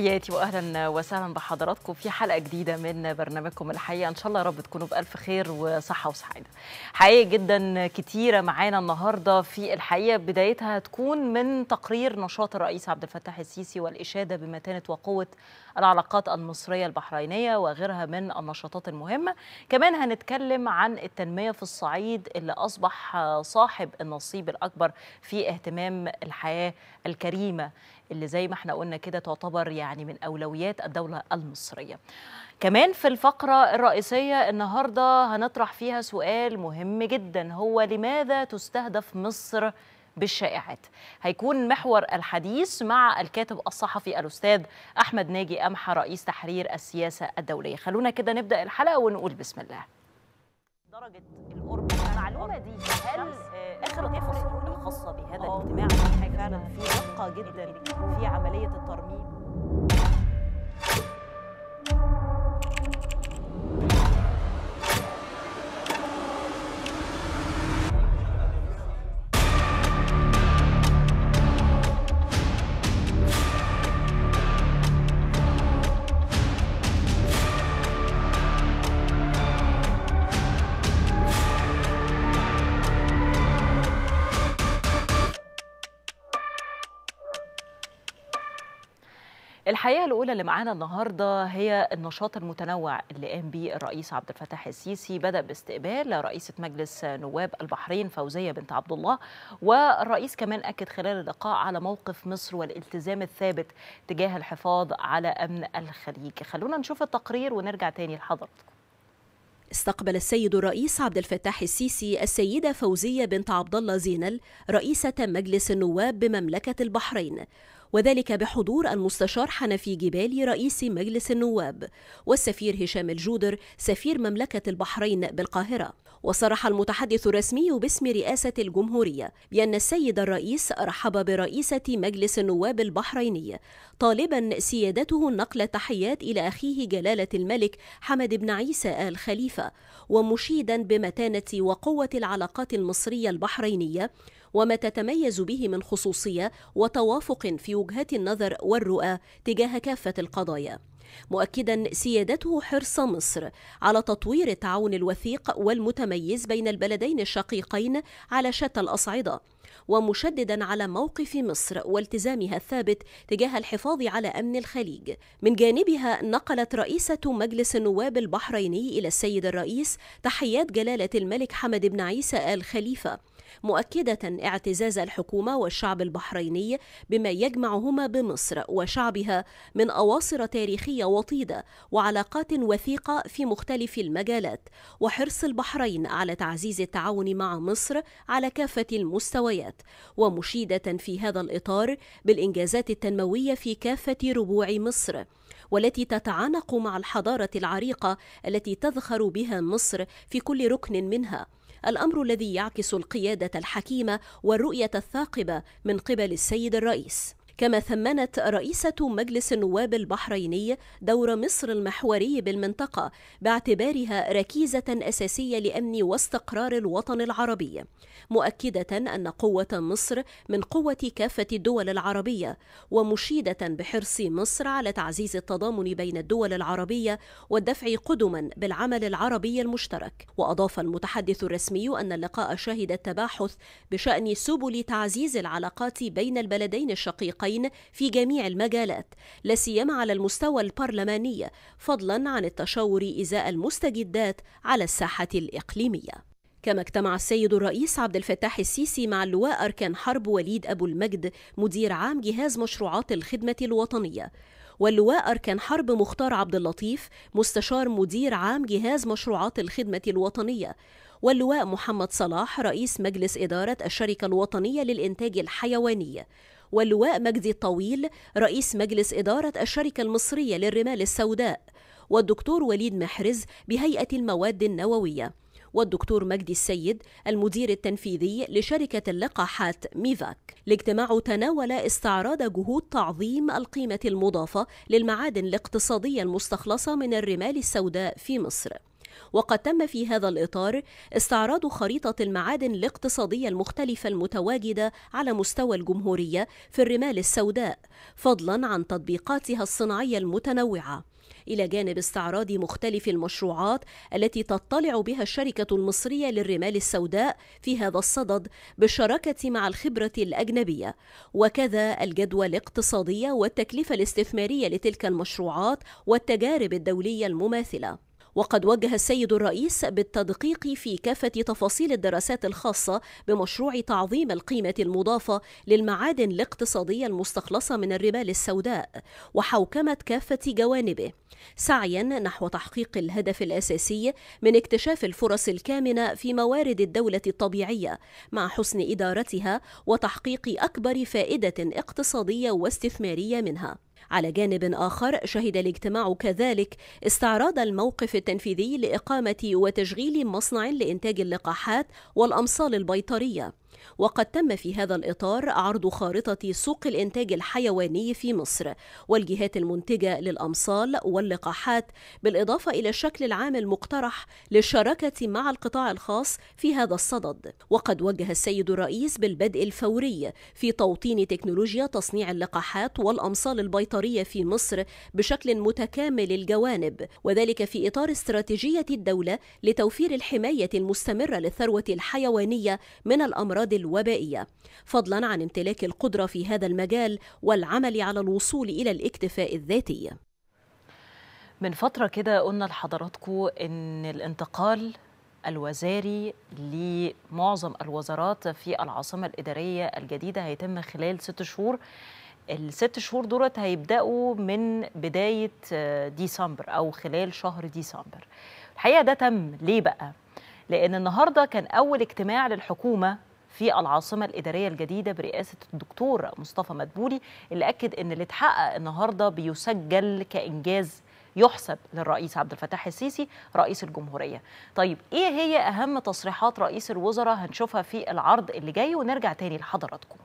تحياتي واهلا وسهلا بحضراتكم في حلقه جديده من برنامجكم الحقيقه ان شاء الله يا رب تكونوا بالف خير وصحه وسعاده حقيقه جدا كتيره معانا النهارده في الحقيقه بدايتها هتكون من تقرير نشاط الرئيس عبد الفتاح السيسي والاشاده بمتانه وقوه العلاقات المصريه البحرينيه وغيرها من النشاطات المهمه كمان هنتكلم عن التنميه في الصعيد اللي اصبح صاحب النصيب الاكبر في اهتمام الحياه الكريمه اللي زي ما احنا قلنا كده تعتبر يعني من أولويات الدولة المصرية كمان في الفقرة الرئيسية النهاردة هنطرح فيها سؤال مهم جدا هو لماذا تستهدف مصر بالشائعات هيكون محور الحديث مع الكاتب الصحفي الأستاذ أحمد ناجي أمحى رئيس تحرير السياسة الدولية خلونا كده نبدأ الحلقة ونقول بسم الله درجه القرب المعلومه دي هل اخر التفاصيل الخاصه بهذا آه. الاجتماع حاجه يعني فعلا في دقه جدا في عمليه الترميم الحقيقه الاولى اللي معانا النهارده هي النشاط المتنوع اللي قام به الرئيس عبد الفتاح السيسي بدا باستقبال رئيسه مجلس نواب البحرين فوزيه بنت عبد الله والرئيس كمان اكد خلال اللقاء على موقف مصر والالتزام الثابت تجاه الحفاظ على امن الخليج خلونا نشوف التقرير ونرجع تاني لحضراتكم استقبل السيد الرئيس عبد الفتاح السيسي السيدة فوزية بنت عبد الله زينل رئيسة مجلس النواب بمملكة البحرين وذلك بحضور المستشار حنفي جبالي رئيس مجلس النواب والسفير هشام الجودر سفير مملكة البحرين بالقاهرة وصرح المتحدث الرسمي باسم رئاسة الجمهورية بأن السيد الرئيس رحب برئيسة مجلس النواب البحريني طالبا سيادته نقل التحيات إلى أخيه جلالة الملك حمد بن عيسى آل خليفة ومشيدا بمتانة وقوة العلاقات المصرية البحرينية وما تتميز به من خصوصية وتوافق في وجهات النظر والرؤى تجاه كافة القضايا مؤكدا سيادته حرص مصر على تطوير التعاون الوثيق والمتميز بين البلدين الشقيقين على شتى الاصعده ومشددا على موقف مصر والتزامها الثابت تجاه الحفاظ على امن الخليج. من جانبها نقلت رئيسه مجلس النواب البحريني الى السيد الرئيس تحيات جلاله الملك حمد بن عيسى ال خليفه مؤكدة اعتزاز الحكومة والشعب البحريني بما يجمعهما بمصر وشعبها من أواصر تاريخية وطيدة وعلاقات وثيقة في مختلف المجالات وحرص البحرين على تعزيز التعاون مع مصر على كافة المستويات ومشيدة في هذا الإطار بالإنجازات التنموية في كافة ربوع مصر والتي تتعانق مع الحضارة العريقة التي تذخر بها مصر في كل ركن منها الأمر الذي يعكس القيادة الحكيمة والرؤية الثاقبة من قبل السيد الرئيس كما ثمنت رئيسة مجلس النواب البحريني دور مصر المحوري بالمنطقة باعتبارها ركيزة أساسية لأمن واستقرار الوطن العربي مؤكدة أن قوة مصر من قوة كافة الدول العربية ومشيدة بحرص مصر على تعزيز التضامن بين الدول العربية والدفع قدما بالعمل العربي المشترك وأضاف المتحدث الرسمي أن اللقاء شهد التباحث بشأن سبل تعزيز العلاقات بين البلدين الشقيقين القطاعين في جميع المجالات لا سيما على المستوى البرلماني فضلا عن التشاور إزاء المستجدات على الساحة الإقليمية كما اجتمع السيد الرئيس عبد الفتاح السيسي مع اللواء أركان حرب وليد أبو المجد مدير عام جهاز مشروعات الخدمة الوطنية واللواء أركان حرب مختار عبد اللطيف مستشار مدير عام جهاز مشروعات الخدمة الوطنية واللواء محمد صلاح رئيس مجلس إدارة الشركة الوطنية للإنتاج الحيواني واللواء مجدي الطويل رئيس مجلس إدارة الشركة المصرية للرمال السوداء والدكتور وليد محرز بهيئة المواد النووية والدكتور مجدي السيد المدير التنفيذي لشركة اللقاحات ميفاك الاجتماع تناول استعراض جهود تعظيم القيمة المضافة للمعادن الاقتصادية المستخلصة من الرمال السوداء في مصر وقد تم في هذا الإطار استعراض خريطة المعادن الاقتصادية المختلفة المتواجدة على مستوى الجمهورية في الرمال السوداء فضلا عن تطبيقاتها الصناعية المتنوعة إلى جانب استعراض مختلف المشروعات التي تطلع بها الشركة المصرية للرمال السوداء في هذا الصدد بالشراكة مع الخبرة الأجنبية وكذا الجدوى الاقتصادية والتكلفة الاستثمارية لتلك المشروعات والتجارب الدولية المماثلة وقد وجه السيد الرئيس بالتدقيق في كافة تفاصيل الدراسات الخاصة بمشروع تعظيم القيمة المضافة للمعادن الاقتصادية المستخلصة من الرمال السوداء وحوكمة كافة جوانبه سعيا نحو تحقيق الهدف الأساسي من اكتشاف الفرص الكامنة في موارد الدولة الطبيعية مع حسن إدارتها وتحقيق أكبر فائدة اقتصادية واستثمارية منها على جانب آخر شهد الاجتماع كذلك استعراض الموقف التنفيذي لإقامة وتشغيل مصنع لإنتاج اللقاحات والأمصال البيطرية وقد تم في هذا الإطار عرض خارطة سوق الإنتاج الحيواني في مصر والجهات المنتجة للأمصال واللقاحات بالإضافة إلى الشكل العام المقترح للشراكة مع القطاع الخاص في هذا الصدد وقد وجه السيد الرئيس بالبدء الفوري في توطين تكنولوجيا تصنيع اللقاحات والأمصال البيطرية في مصر بشكل متكامل الجوانب وذلك في إطار استراتيجية الدولة لتوفير الحماية المستمرة للثروة الحيوانية من الأمراض الأمراض الوبائية فضلا عن امتلاك القدرة في هذا المجال والعمل على الوصول إلى الاكتفاء الذاتي من فترة كده قلنا لحضراتكم أن الانتقال الوزاري لمعظم الوزارات في العاصمة الإدارية الجديدة هيتم خلال ست شهور الست شهور دولت هيبدأوا من بداية ديسمبر أو خلال شهر ديسمبر الحقيقة ده تم ليه بقى؟ لأن النهاردة كان أول اجتماع للحكومة في العاصمة الإدارية الجديدة برئاسة الدكتور مصطفى مدبولي اللي أكد أن اللي اتحقق النهاردة بيسجل كإنجاز يحسب للرئيس عبد الفتاح السيسي رئيس الجمهورية طيب إيه هي أهم تصريحات رئيس الوزراء هنشوفها في العرض اللي جاي ونرجع تاني لحضراتكم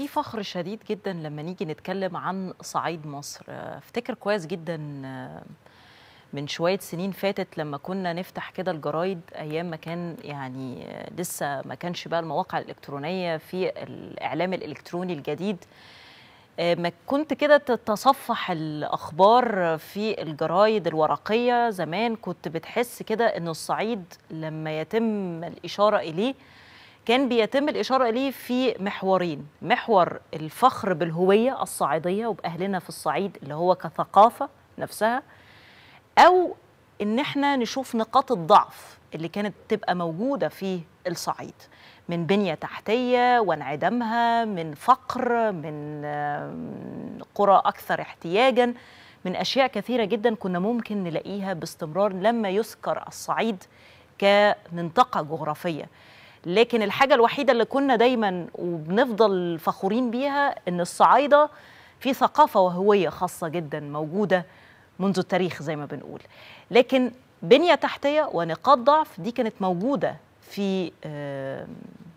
في فخر شديد جدا لما نيجي نتكلم عن صعيد مصر آه، افتكر كويس جدا آه، من شوية سنين فاتت لما كنا نفتح كده الجرايد أيام ما كان يعني آه، لسه ما كانش بقى المواقع الإلكترونية في الإعلام الإلكتروني الجديد ما كنت كده تتصفح الأخبار في الجرايد الورقية زمان كنت بتحس كده إن الصعيد لما يتم الإشارة إليه كان بيتم الإشارة إليه في محورين محور الفخر بالهوية الصعيدية وبأهلنا في الصعيد اللي هو كثقافة نفسها أو إن إحنا نشوف نقاط الضعف اللي كانت تبقى موجودة في الصعيد من بنية تحتية وانعدامها من فقر من قرى أكثر احتياجاً من أشياء كثيرة جدا كنا ممكن نلاقيها باستمرار لما يذكر الصعيد كمنطقة جغرافية لكن الحاجه الوحيده اللي كنا دايما وبنفضل فخورين بيها ان الصعايده في ثقافه وهويه خاصه جدا موجوده منذ التاريخ زي ما بنقول لكن بنيه تحتيه ونقاط ضعف دي كانت موجوده في آه،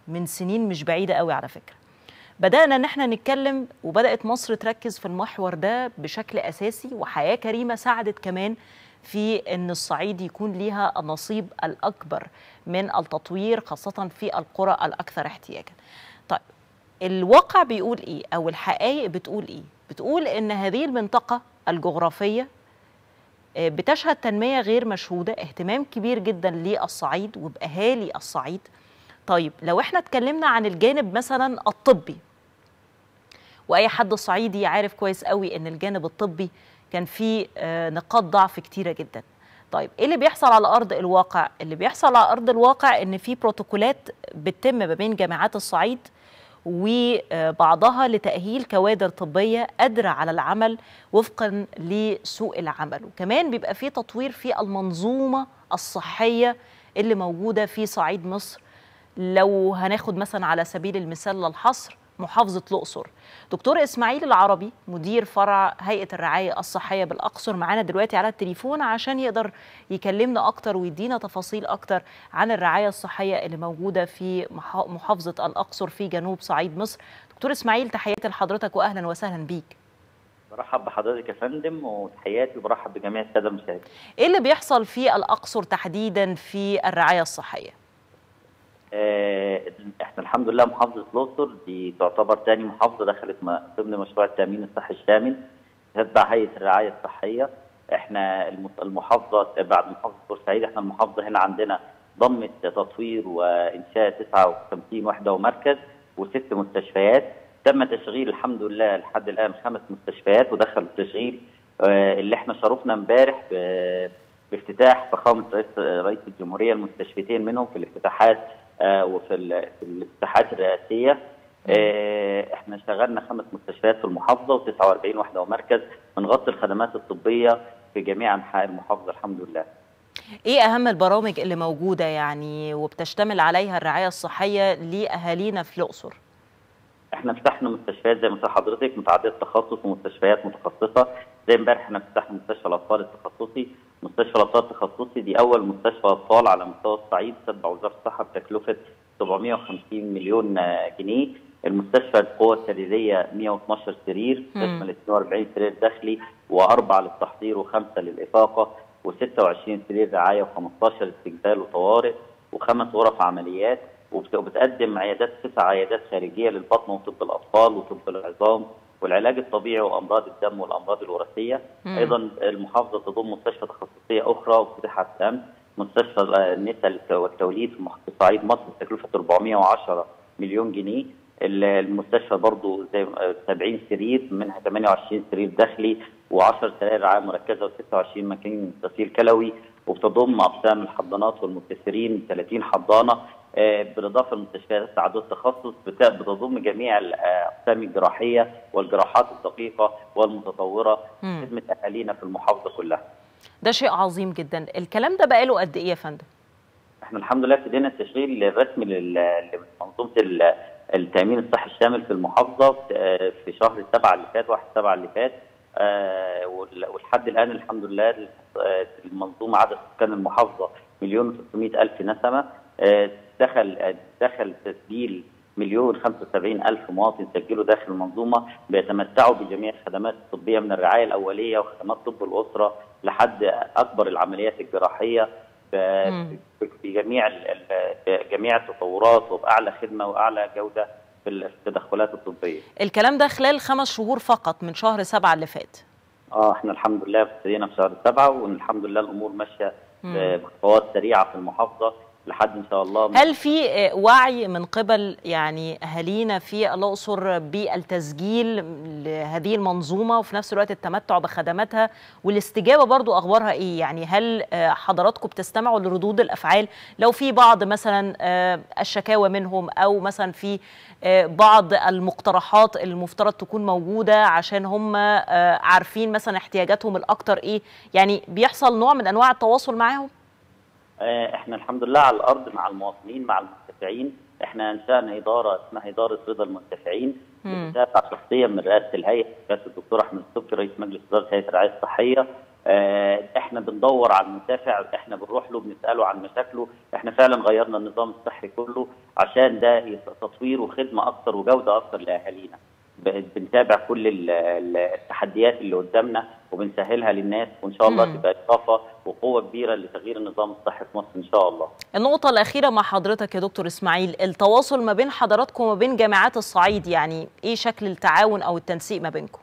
من سنين مش بعيده قوي على فكره بدأنا إن إحنا نتكلم وبدأت مصر تركز في المحور ده بشكل أساسي وحياة كريمة ساعدت كمان في إن الصعيد يكون ليها النصيب الأكبر من التطوير خاصة في القرى الأكثر احتياجا طيب الواقع بيقول إيه أو الحقائق بتقول إيه بتقول إن هذه المنطقة الجغرافية آه، بتشهد تنمية غير مشهودة اهتمام كبير جدا للصعيد وبأهالي الصعيد طيب لو احنا اتكلمنا عن الجانب مثلا الطبي واي حد صعيدي عارف كويس قوي ان الجانب الطبي كان فيه آه، نقاط ضعف كتيره جدا طيب ايه اللي بيحصل على ارض الواقع اللي بيحصل على ارض الواقع ان في بروتوكولات بتتم ما بين جامعات الصعيد وبعضها لتأهيل كوادر طبية قادرة على العمل وفقا لسوق العمل وكمان بيبقى في تطوير في المنظومة الصحية اللي موجودة في صعيد مصر لو هناخد مثلا على سبيل المثال للحصر محافظة الأقصر دكتور إسماعيل العربي مدير فرع هيئة الرعاية الصحية بالأقصر معانا دلوقتي على التليفون عشان يقدر يكلمنا أكتر ويدينا تفاصيل أكتر عن الرعاية الصحية اللي موجودة في محافظة الأقصر في جنوب صعيد مصر دكتور إسماعيل تحياتي لحضرتك وأهلا وسهلا بيك برحب بحضرتك يا فندم وتحياتي وبرحب بجميع الساده المشاهدين. ايه اللي بيحصل في الاقصر تحديدا في الرعايه الصحيه؟ آه، احنا الحمد لله محافظه الاقصر دي تعتبر ثاني محافظه دخلت ضمن مشروع التامين الصحي الشامل تتبع هيئه الرعايه الصحيه احنا المحافظه بعد محافظه بورسعيد احنا المحافظه هنا عندنا ضمت تطوير وانشاء 59 وحده ومركز وست مستشفيات تم تشغيل الحمد لله لحد الان خمس مستشفيات ودخل التشغيل آه، اللي احنا شرفنا امبارح بافتتاح فخامه رئيس رئيس الجمهوريه المستشفيتين منهم في الافتتاحات آه، وفي الاتحاد الرئاسيه آه، احنا اشتغلنا خمس مستشفيات في المحافظه و49 وحده ومركز بنغطي الخدمات الطبيه في جميع انحاء المحافظه الحمد لله. ايه اهم البرامج اللي موجوده يعني وبتشتمل عليها الرعايه الصحيه لاهالينا في الاقصر؟ احنا فتحنا مستشفيات زي ما قلت لحضرتك متعدده التخصص ومستشفيات متخصصه زي امبارح احنا فتحنا مستشفى الاطفال التخصصي مستشفى الابطال التخصصي دي اول مستشفى اطفال على مستوى الصعيد تتبع وزاره الصحه بتكلفه 750 مليون جنيه المستشفى القوى السريريه 112 سرير تشمل 42 سرير داخلي واربعه للتحضير وخمسه للافاقه و26 سرير رعايه و15 استقبال وطوارئ وخمس غرف عمليات وبتقدم عيادات تسع عيادات خارجيه للبطن وطب الاطفال وطب العظام والعلاج الطبيعي وامراض الدم والامراض الوراثيه مم. ايضا المحافظه تضم مستشفى تخصصيه اخرى وفتحت امس مستشفى النساء والتوليد في صعيد مصر بتكلفه 410 مليون جنيه المستشفى برضه زي 70 سرير منها 28 سرير داخلي و10 سراير عام مركزه و26 مكان غسيل كلوي وبتضم اقسام الحضانات والمبتسرين 30 حضانه آه، بالاضافه لمستشفيات التعدد التخصص بتضم جميع آه، الاقسام الجراحية والجراحات الدقيقة والمتطورة خدمة أهالينا في المحافظة كلها ده شيء عظيم جدا الكلام ده بقاله قد إيه يا فندم؟ احنا الحمد لله ابتدينا التشغيل الرسمي لمنظومه التامين الصحي الشامل في المحافظه آه، في شهر 7 اللي فات 1 7 اللي فات آه، ولحد الان الحمد لله آه، المنظومه عدد سكان المحافظه مليون و 600 الف نسمه دخل دخل تسجيل مليون 75 ألف مواطن سجلوا داخل المنظومة بيتمتعوا بجميع الخدمات الطبية من الرعاية الأولية وخدمات طب الأسرة لحد أكبر العمليات الجراحية بجميع جميع التطورات وبأعلى خدمة وأعلى جودة في التدخلات الطبية الكلام ده خلال خمس شهور فقط من شهر سبعة اللي فات اه احنا الحمد لله ابتدينا في شهر سبعة والحمد لله الامور ماشيه بخطوات سريعه في المحافظه لحد ان شاء الله هل في وعي من قبل يعني اهالينا في الاقصر بالتسجيل لهذه المنظومه وفي نفس الوقت التمتع بخدماتها والاستجابه برضو اخبارها ايه يعني هل حضراتكم بتستمعوا لردود الافعال لو في بعض مثلا آه، الشكاوى منهم او مثلا في آه، بعض المقترحات اللي المفترض تكون موجوده عشان هم آه، عارفين مثلا احتياجاتهم الاكثر ايه يعني بيحصل نوع من انواع التواصل معاهم آه، احنا الحمد لله على الارض مع المواطنين مع المنتفعين احنا انشانا اداره اسمها اداره رضا المنتفعين بتتابع شخصيا من رئاسه الهيئه رئاسه الدكتور احمد السكري رئيس مجلس اداره هيئه الرعايه الصحيه اه احنا بندور على المنتفع احنا بنروح له بنساله عن مشاكله احنا فعلا غيرنا النظام الصحي كله عشان ده تطوير وخدمه اكثر وجوده اكثر لاهالينا بنتابع كل التحديات اللي قدامنا وبنسهلها للناس وان شاء الله تبقى اضافه وقوه كبيره لتغيير النظام الصحي في مصر ان شاء الله. النقطه الاخيره مع حضرتك يا دكتور اسماعيل التواصل ما بين حضراتكم وما بين جامعات الصعيد يعني ايه شكل التعاون او التنسيق ما بينكم؟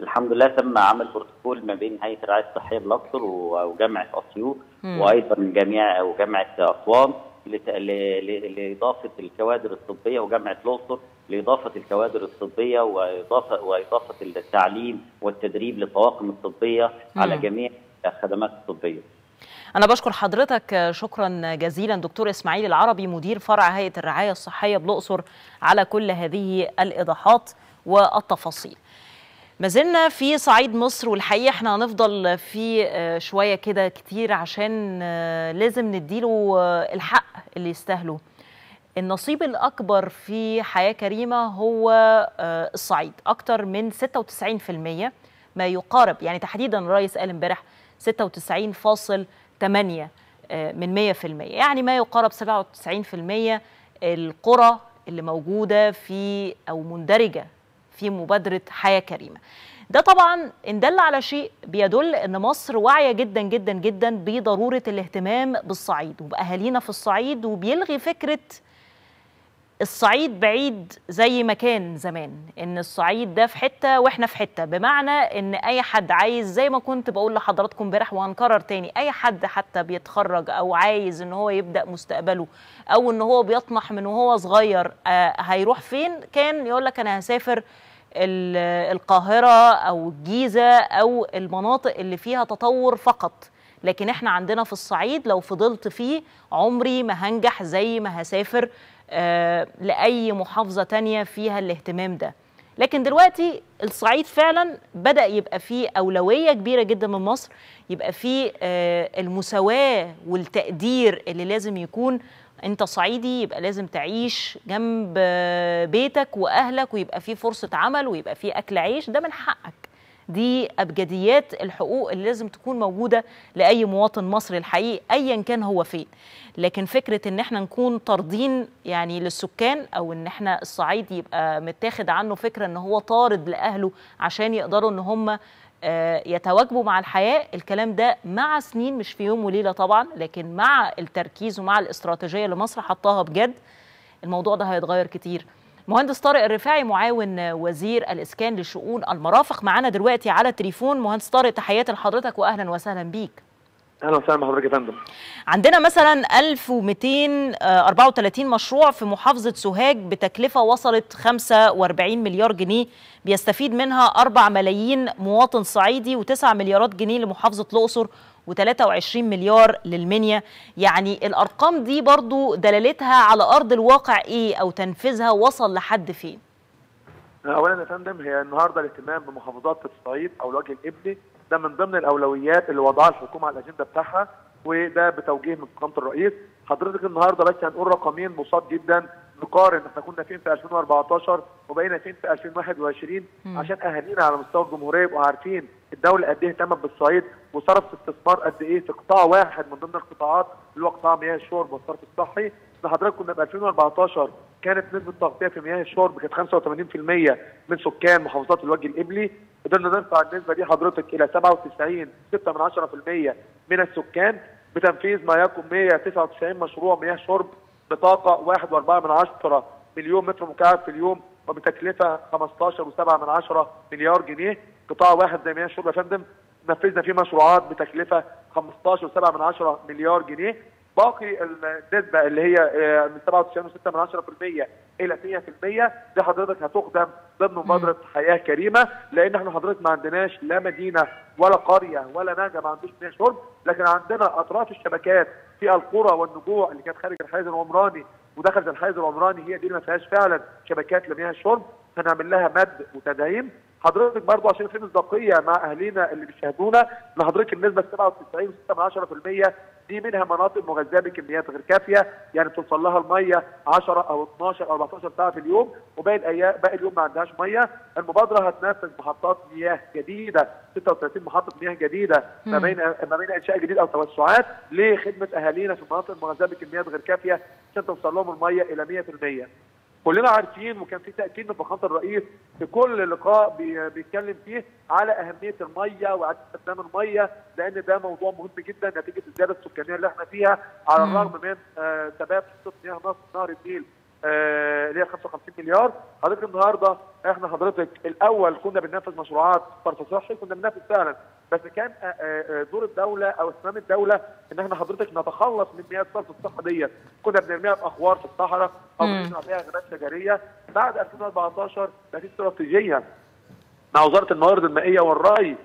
الحمد لله تم عمل بروتوكول ما بين هيئه الرعايه الصحيه بالاقصر وجامعه اسيوط وايضا جميع وجامعه اسوان لاضافه الكوادر الطبيه وجامعه الاقصر لاضافه الكوادر الطبيه واضافه واضافه التعليم والتدريب للطواقم الطبيه على جميع الخدمات الطبيه. أنا بشكر حضرتك شكرا جزيلا دكتور إسماعيل العربي مدير فرع هيئة الرعاية الصحية بالأقصر على كل هذه الإيضاحات والتفاصيل ما زلنا في صعيد مصر والحقيقه احنا هنفضل في آه، شويه كده كتير عشان آه، لازم نديله آه، الحق اللي يستاهله النصيب الأكبر في حياة كريمة هو الصعيد أكتر من 96% ما يقارب يعني تحديدا الرئيس قال امبارح 96.8 من 100% يعني ما يقارب 97% القرى اللي موجودة في أو مندرجة في مبادرة حياة كريمة ده طبعا ان دل على شيء بيدل ان مصر واعيه جدا جدا جدا بضروره الاهتمام بالصعيد وباهالينا في الصعيد وبيلغي فكره الصعيد بعيد زي ما كان زمان ان الصعيد ده في حته واحنا في حته بمعنى ان اي حد عايز زي ما كنت بقول لحضراتكم امبارح وهنكرر تاني اي حد حتى بيتخرج او عايز ان هو يبدا مستقبله او ان هو بيطمح من وهو صغير آه هيروح فين كان يقول لك انا هسافر القاهرة أو الجيزة أو المناطق اللي فيها تطور فقط لكن احنا عندنا في الصعيد لو فضلت فيه عمري ما هنجح زي ما هسافر آه، لأي محافظة تانية فيها الاهتمام ده لكن دلوقتي الصعيد فعلا بدأ يبقى فيه أولوية كبيرة جدا من مصر يبقى فيه آه، المساواة والتقدير اللي لازم يكون انت صعيدي يبقى لازم تعيش جنب بيتك واهلك ويبقى في فرصه عمل ويبقى في اكل عيش ده من حقك دي ابجديات الحقوق اللي لازم تكون موجوده لاي مواطن مصري الحقيقي ايا كان هو فين لكن فكره ان احنا نكون طاردين يعني للسكان او ان احنا الصعيد يبقى متاخد عنه فكره ان هو طارد لاهله عشان يقدروا ان هم آه، يتواكبوا مع الحياه الكلام ده مع سنين مش في يوم وليله طبعا لكن مع التركيز ومع الاستراتيجيه اللي مصر حطاها بجد الموضوع ده هيتغير كتير مهندس طارق الرفاعي معاون وزير الاسكان لشؤون المرافق معانا دلوقتي على التليفون مهندس طارق تحياتي لحضرتك واهلا وسهلا بيك اهلا وسهلا بحضرتك يا فندم عندنا مثلا 1234 مشروع في محافظه سوهاج بتكلفه وصلت 45 مليار جنيه بيستفيد منها 4 ملايين مواطن صعيدي و9 مليارات جنيه لمحافظه الاقصر و23 مليار للمنيا يعني الارقام دي برضو دلالتها على ارض الواقع ايه او تنفيذها وصل لحد فين اولا يا فندم هي النهارده الاهتمام بمحافظات الصعيد او الوجه الابني ده من ضمن الاولويات اللي وضعها الحكومه على الاجنده بتاعها وده بتوجيه من قامه الرئيس حضرتك النهارده بس هنقول رقمين مصاب جدا نقارن احنا كنا فين في 2014 وبقينا فين في 2021 عشان اهالينا على مستوى الجمهوريه يبقوا عارفين الدوله قد ايه اهتمت بالصعيد وصرف استثمار قد ايه في قطاع واحد من ضمن القطاعات اللي هو قطاع مياه الشرب والصرف الصحي لحضرتك كنا في 2014 كانت نسبه تغطيه في مياه الشرب كانت 85% من سكان محافظات الوجه القبلي قدرنا نرفع النسبه دي حضرتك الى 97.6% من السكان بتنفيذ ما يقوم 199 مشروع مياه شرب بطاقه 1.4 مليون متر مكعب في اليوم وبتكلفه 15.7 مليار جنيه قطاع واحد زي مياه الشرب يا فندم نفذنا فيه مشروعات بتكلفه 15.7 مليار جنيه باقي النسبه اللي هي آه، من 97.6% الى 100% دي حضرتك هتخدم ضمن مبادره حياه كريمه لان احنا حضرتك ما عندناش لا مدينه ولا قريه ولا نهجه ما عندوش مياه شرب لكن عندنا اطراف الشبكات في القرى والنجوع اللي كانت خارج الحيز العمراني ودخلت الحيز العمراني هي دي اللي ما فيهاش فعلا شبكات لمياه الشرب هنعمل لها مد وتدعيم حضرتك برضو عشان في مصداقيه مع اهالينا اللي بيشاهدونا ان حضرتك النسبه 97.6% دي منها مناطق مغذاه بكميات غير كافيه يعني بتوصل لها الميه 10 او 12 او 14 ساعه في اليوم وباقي الايام باقي اليوم ما عندهاش ميه المبادره هتنفذ محطات مياه جديده 36 محطه مياه جديده ما بين ما بين انشاء جديد او توسعات لخدمه اهالينا في المناطق المغذاه بكميات غير كافيه عشان توصل لهم الميه الى 100% كلنا عارفين وكان في تاكيد من فخامه الرئيس في كل لقاء بيتكلم فيه على اهميه الميه واعاده استخدام الميه لان ده موضوع مهم جدا نتيجه الزياده السكانيه اللي احنا فيها على الرغم من سباب آه مياه نهر نهر النيل آه، اللي هي 55 مليار حضرتك النهارده احنا حضرتك الاول كنا بننفذ مشروعات صرف صحي كنا بننفذ فعلا بس كان آه، آه، آه، دور الدوله او اهتمام الدوله ان احنا حضرتك نتخلص من مياه صرف الصحه ديت كنا بنرميها في اخوار في الصحراء او بنصنع فيها غابات تجاريه بعد 2014 بقى في استراتيجيه مع وزاره الموارد المائيه والري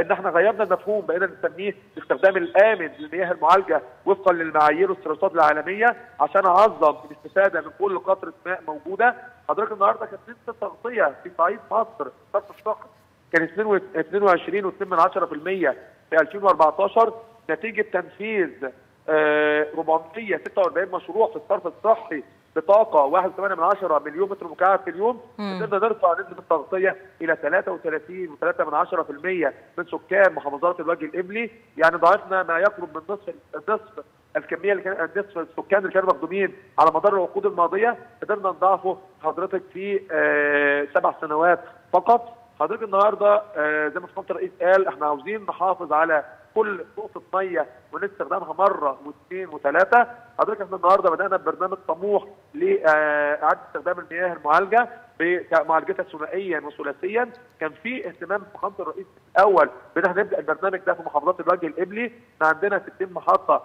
ان احنا غيرنا المفهوم بقينا نسميه الاستخدام الامن للمياه المعالجه وفقا للمعايير والدراسات العالميه عشان اعظم الاستفاده من كل قطره ماء موجوده، حضرتك النهارده كانت نسبه تغطيه في صعيد مصر صرف الصخر كان 22 و2 من في 2014 نتيجه تنفيذ 446 آه، مشروع في الصرف الصحي بطاقه 1.8 مليون متر مكعب في اليوم قدرنا نرفع نسبه التغطيه الى 33.3 من سكان محافظات الوجه الابلي يعني ضعفنا ما يقرب من نصف النصف الكميه اللي كان نصف السكان اللي كانوا مخدومين على مدار العقود الماضيه قدرنا نضاعفه حضرتك في آه، سبع سنوات فقط حضرتك النهارده آه، زي ما سمو الرئيس قال احنا عاوزين نحافظ على كل نقطه ميه ونستخدمها مره واثنين وثلاثه حضرتك احنا النهارده بدانا ببرنامج طموح لاعاده آه، استخدام المياه المعالجه بمعالجتها ثنائيا وثلاثيا كان في اهتمام فخامه الرئيس الاول بان احنا نبدا البرنامج ده في محافظات الوجه القبلي احنا عندنا 60 محطه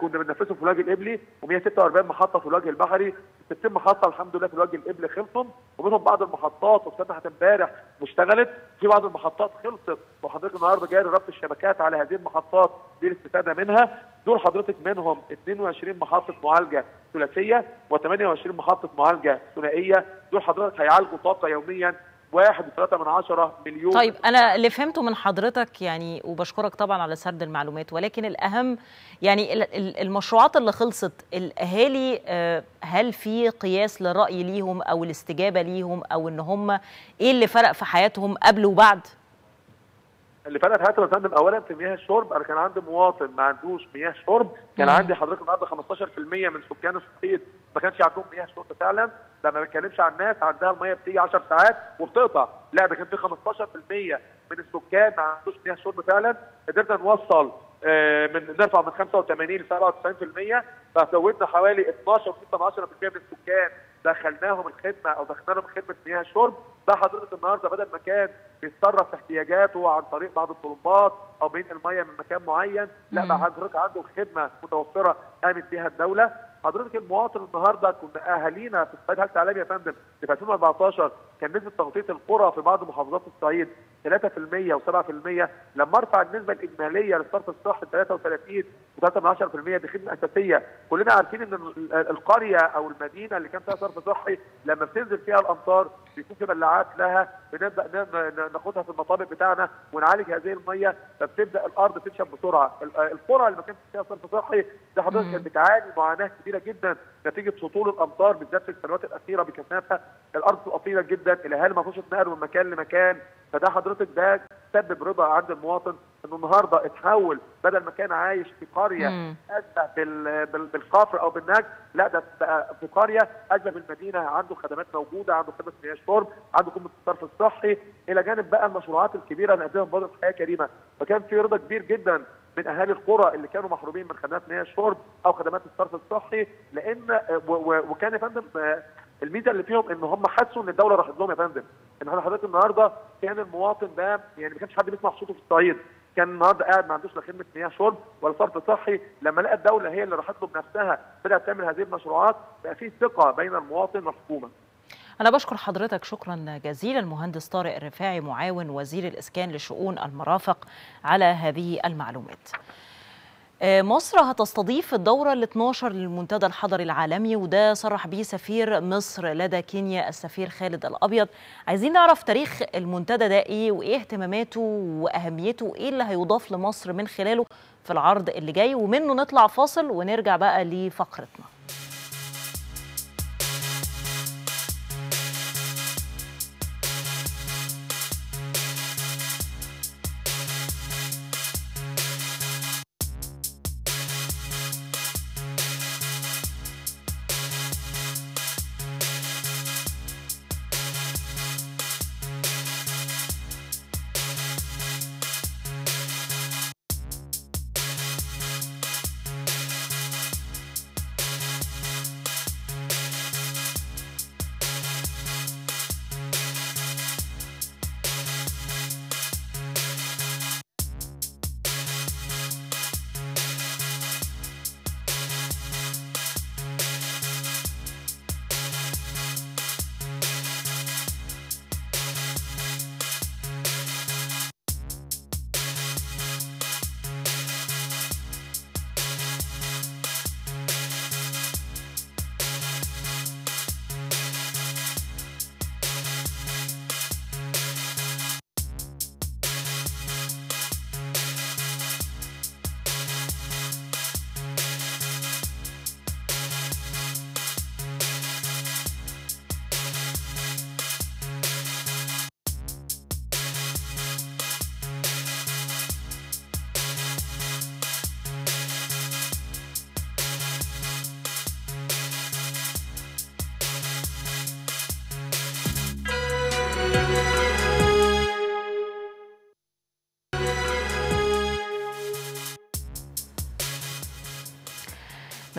كنا بننفذهم في الوجه القبلي و146 محطه في الوجه البحري 60 محطه الحمد لله في الوجه القبلي خلصوا ومنهم بعض المحطات وافتتحت امبارح واشتغلت في بعض المحطات خلصت وحضرتك النهارده جاي ربط الشبكات على هذه المحطات للاستفاده منها دول حضرتك منهم 22 محطه معالجه ثلاثيه و28 محطه معالجه ثنائيه دول حضرتك هيعالجوا طاقه يوميا واحد من عشرة مليون طيب انا اللي فهمته من حضرتك يعني وبشكرك طبعا على سرد المعلومات ولكن الاهم يعني المشروعات اللي خلصت الاهالي آه، هل في قياس لرأي ليهم او الاستجابه ليهم او ان هم ايه اللي فرق في حياتهم قبل وبعد اللي فرقت حياتي يا فندم اولا في مياه الشرب انا كان عندي مواطن ما عندوش مياه شرب كان عندي حضرتك النهارده 15% من سكان الصعيد ما كانش عندهم مياه شرب فعلا ده ما بتكلمش عن ناس عندها الميه بتيجي 10 ساعات وبتقطع لا ده كان في 15% من السكان ما عندوش مياه شرب فعلا قدرنا نوصل آه، من نرفع من 85 ل 97% فزودنا حوالي 12 و 16% من السكان دخلناهم الخدمه او دخلناهم خدمه مياه شرب ده حضرتك النهارده بدل ما كان بيتصرف في احتياجاته عن طريق بعض الطلبات او بينقل الميه من مكان معين لا بقى حضرتك عنده خدمه متوفره قامت بها الدوله حضرتك المواطن النهارده كنا اهالينا في الصعيد هل تعلم يا فندم في 2014 كان نسبه تغطيه القرى في بعض محافظات الصعيد 3% و7% لما ارفع النسبه الاجماليه للصرف الصحي 33 و3 دي خدمه اساسيه كلنا عارفين ان القريه او المدينه اللي كان فيها صرف صحي لما بتنزل فيها الامطار بيكون في بلعات لها بنبدا ناخدها في المطابق بتاعنا ونعالج هذه الميه فبتبدا الارض تنشف بسرعه القرى اللي ما كانش فيها صرف صحي دي حضرتك كانت بتعاني معاناه كبيره جدا نتيجه سطول الامطار بالذات في السنوات الاخيره بكثافه الارض بتبقى طويله جدا الاهالي ما فيش نقل من مكان لمكان فده حضرتك ده سبب رضا عند المواطن انه النهارده اتحول بدل ما كان عايش في قريه اشبه بالقفر او بالنجد لا ده بقى في قريه اشبه بالمدينه عنده خدمات موجوده عنده خدمه مياه شرب عنده قمه الصرف الصحي الى جانب بقى المشروعات الكبيره اللي قدمها مبادره حياه كريمه فكان في رضا كبير جدا من اهالي القرى اللي كانوا محرومين من خدمات مياه الشرب او خدمات الصرف الصحي لان وكان يا فندم آه، الميزه اللي فيهم ان هم حسوا ان الدوله راحت لهم يا فندم ان احنا حضرتك النهارده كان المواطن ده يعني ما كانش حد بيسمع صوته في الصعيد كان النهارده قاعد ما عندوش لا خدمه مياه شرب ولا صرف صحي لما لقى الدوله هي اللي راحت له بنفسها بدات تعمل هذه المشروعات بقى في ثقه بين المواطن والحكومه أنا بشكر حضرتك شكرا جزيلا المهندس طارق الرفاعي معاون وزير الإسكان لشؤون المرافق على هذه المعلومات آه، مصر هتستضيف الدورة ال 12 للمنتدى الحضري العالمي وده صرح به سفير مصر لدى كينيا السفير خالد الأبيض عايزين نعرف تاريخ المنتدى ده إيه وإيه اهتماماته وأهميته وإيه اللي هيضاف لمصر من خلاله في العرض اللي جاي ومنه نطلع فاصل ونرجع بقى لفقرتنا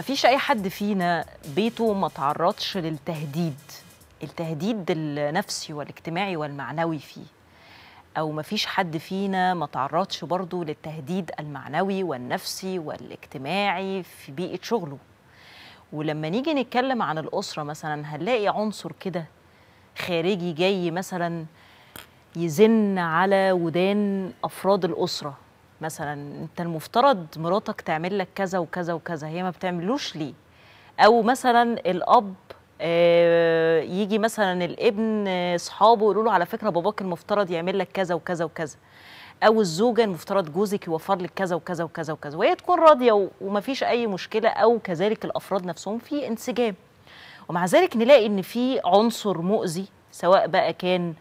مفيش اي حد فينا بيته ما تعرضش للتهديد التهديد النفسي والاجتماعي والمعنوي فيه او مفيش حد فينا ما تعرضش برضه للتهديد المعنوي والنفسي والاجتماعي في بيئه شغله ولما نيجي نتكلم عن الاسره مثلا هنلاقي عنصر كده خارجي جاي مثلا يزن على ودان افراد الاسره مثلا انت المفترض مراتك تعمل لك كذا وكذا وكذا هي ما بتعملوش ليه او مثلا الاب آه، يجي مثلا الابن آه، اصحابه يقولوا له على فكره باباك المفترض يعمل لك كذا وكذا وكذا او الزوجه المفترض جوزك يوفر لك كذا وكذا وكذا وكذا وهي تكون راضيه ومفيش اي مشكله او كذلك الافراد نفسهم في انسجام ومع ذلك نلاقي ان في عنصر مؤذي سواء بقى كان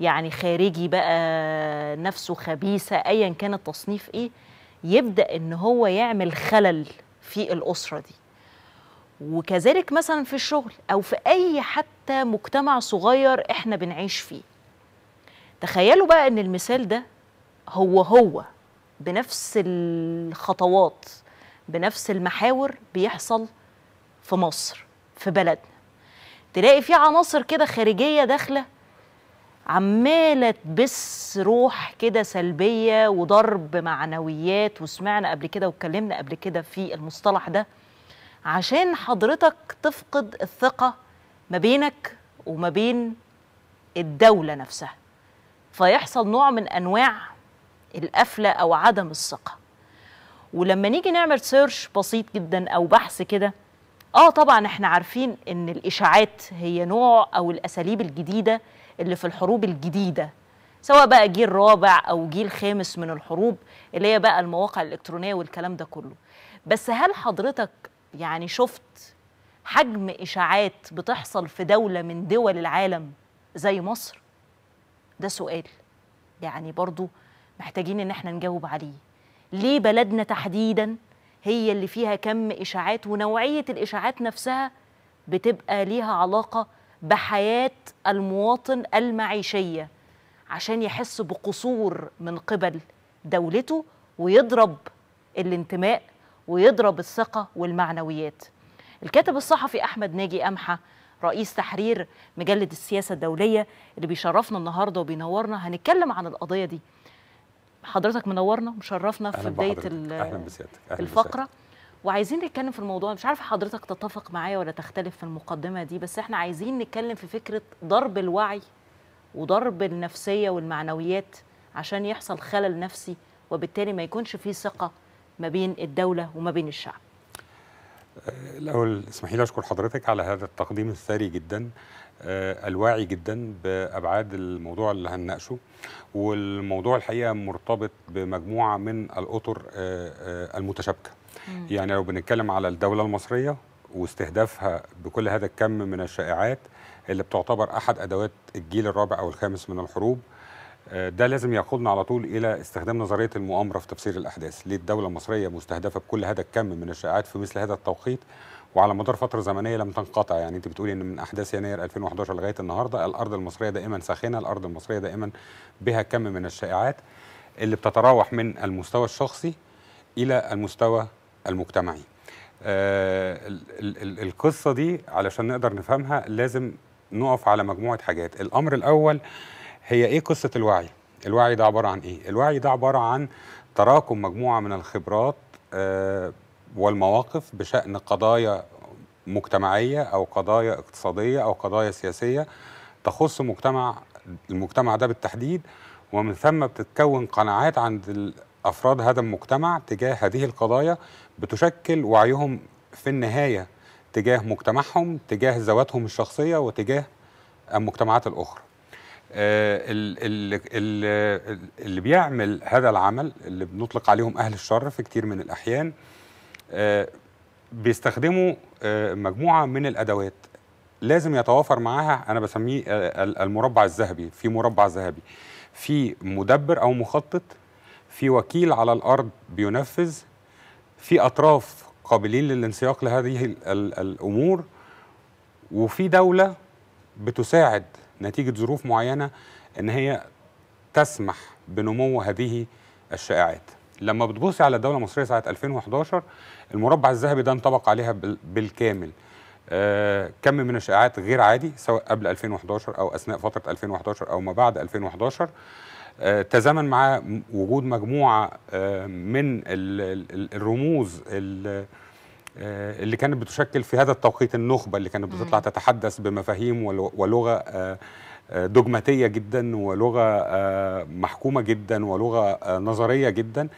يعني خارجي بقى نفسه خبيثه ايا كان التصنيف ايه يبدا ان هو يعمل خلل في الاسره دي وكذلك مثلا في الشغل او في اي حتى مجتمع صغير احنا بنعيش فيه تخيلوا بقى ان المثال ده هو هو بنفس الخطوات بنفس المحاور بيحصل في مصر في بلدنا تلاقي في عناصر كده خارجيه داخله عماله تبث روح كده سلبيه وضرب معنويات وسمعنا قبل كده واتكلمنا قبل كده في المصطلح ده عشان حضرتك تفقد الثقه ما بينك وما بين الدوله نفسها فيحصل نوع من انواع القفله او عدم الثقه ولما نيجي نعمل سيرش بسيط جدا او بحث كده اه طبعا احنا عارفين ان الاشاعات هي نوع او الاساليب الجديده اللي في الحروب الجديده سواء بقى جيل رابع او جيل خامس من الحروب اللي هي بقى المواقع الالكترونيه والكلام ده كله بس هل حضرتك يعني شفت حجم اشاعات بتحصل في دوله من دول العالم زي مصر ده سؤال يعني برضو محتاجين ان احنا نجاوب عليه ليه بلدنا تحديدا هي اللي فيها كم اشاعات ونوعيه الاشاعات نفسها بتبقى ليها علاقه بحياة المواطن المعيشية عشان يحس بقصور من قبل دولته ويضرب الانتماء ويضرب الثقة والمعنويات الكاتب الصحفي أحمد ناجي أمحى رئيس تحرير مجلة السياسة الدولية اللي بيشرفنا النهاردة وبينورنا هنتكلم عن القضية دي حضرتك منورنا مشرفنا في بداية الفقرة بسيادتك. وعايزين نتكلم في الموضوع مش عارفه حضرتك تتفق معايا ولا تختلف في المقدمه دي بس احنا عايزين نتكلم في فكره ضرب الوعي وضرب النفسيه والمعنويات عشان يحصل خلل نفسي وبالتالي ما يكونش في ثقه ما بين الدوله وما بين الشعب. الاول اسمحي لي اشكر حضرتك على هذا التقديم الثري جدا آه، الواعي جدا بابعاد الموضوع اللي هنناقشه والموضوع الحقيقه مرتبط بمجموعه من الاطر آه، آه، المتشابكه. مم. يعني لو بنتكلم على الدولة المصرية واستهدافها بكل هذا الكم من الشائعات اللي بتعتبر أحد أدوات الجيل الرابع أو الخامس من الحروب آه، ده لازم يقودنا على طول إلى استخدام نظرية المؤامرة في تفسير الأحداث ليه الدولة المصرية مستهدفة بكل هذا الكم من الشائعات في مثل هذا التوقيت وعلى مدار فتره زمنيه لم تنقطع يعني انت بتقولي ان من احداث يناير 2011 لغايه النهارده الارض المصريه دائما ساخنه الارض المصريه دائما بها كم من الشائعات اللي بتتراوح من المستوى الشخصي الى المستوى المجتمعي آه، القصة دي علشان نقدر نفهمها لازم نقف على مجموعة حاجات الأمر الأول هي إيه قصة الوعي الوعي ده عبارة عن إيه الوعي ده عبارة عن تراكم مجموعة من الخبرات آه، والمواقف بشأن قضايا مجتمعية أو قضايا اقتصادية أو قضايا سياسية تخص مجتمع المجتمع ده بالتحديد ومن ثم بتتكون قناعات عند افراد هذا المجتمع تجاه هذه القضايا بتشكل وعيهم في النهايه تجاه مجتمعهم تجاه ذواتهم الشخصيه وتجاه المجتمعات الاخرى آه، اللي بيعمل هذا العمل اللي بنطلق عليهم اهل الشر في كتير من الاحيان آه، بيستخدموا آه، مجموعه من الادوات لازم يتوافر معاها انا بسميه المربع الذهبي في مربع ذهبي في مدبر او مخطط في وكيل على الارض بينفذ في اطراف قابلين للانسياق لهذه الامور وفي دوله بتساعد نتيجه ظروف معينه ان هي تسمح بنمو هذه الشائعات لما بتبصي على الدوله المصريه ساعه 2011 المربع الذهبي ده انطبق عليها بالكامل آه كم من الشائعات غير عادي سواء قبل 2011 او اثناء فتره 2011 او ما بعد 2011 آه، تزامن مع وجود مجموعه آه، من الرموز آه، اللي كانت بتشكل في هذا التوقيت النخبه اللي كانت بتطلع تتحدث بمفاهيم ولغه دوجماتية جدا ولغه محكومه جدا ولغه نظريه جدا